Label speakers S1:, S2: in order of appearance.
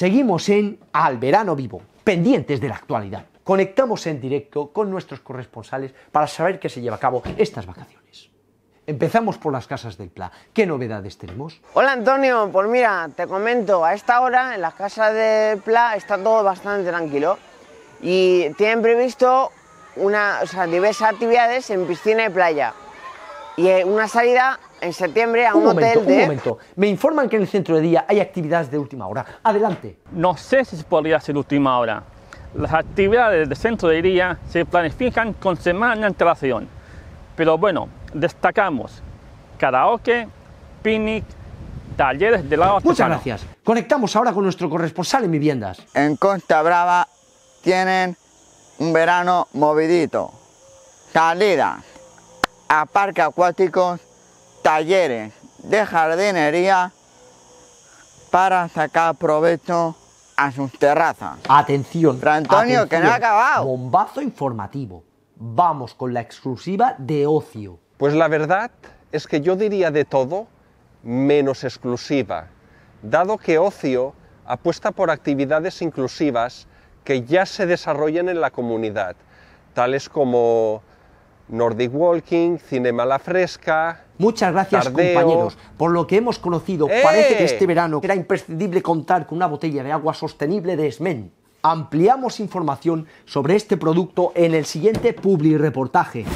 S1: Seguimos en Al Verano Vivo, pendientes de la actualidad. Conectamos en directo con nuestros corresponsales para saber qué se lleva a cabo estas vacaciones. Empezamos por las casas del Pla. ¿Qué novedades tenemos?
S2: Hola Antonio, pues mira, te comento, a esta hora en las casas del Pla está todo bastante tranquilo y tienen previsto una, diversas actividades en piscina y playa y eh, una salida en septiembre a
S3: un, momento, hotel de... Un momento,
S1: me informan que en el centro de día hay actividades de última hora.
S2: Adelante.
S3: No sé si podría ser última hora. Las actividades del centro de día se planifican con semana de antelación. Pero bueno, destacamos karaoke, picnic, talleres de lado Muchas gracias.
S4: Conectamos ahora con nuestro corresponsal en viviendas. En Costa Brava tienen
S3: un verano
S4: movidito. Salida a parques acuáticos talleres de jardinería para sacar provecho a sus terrazas.
S1: Atención. Pero Antonio, que no ha acabado. Bombazo informativo.
S5: Vamos con la exclusiva de ocio. Pues la verdad es que yo diría de todo menos exclusiva, dado que ocio apuesta por actividades inclusivas que ya se desarrollan en la comunidad, tales como Nordic Walking, Cinema La Fresca, Muchas gracias, compañeros.
S1: Por lo que hemos conocido, ¡Eh! parece que este verano era imprescindible contar con una botella de agua sostenible de Esmen. Ampliamos información sobre este producto en el siguiente Publi Reportaje.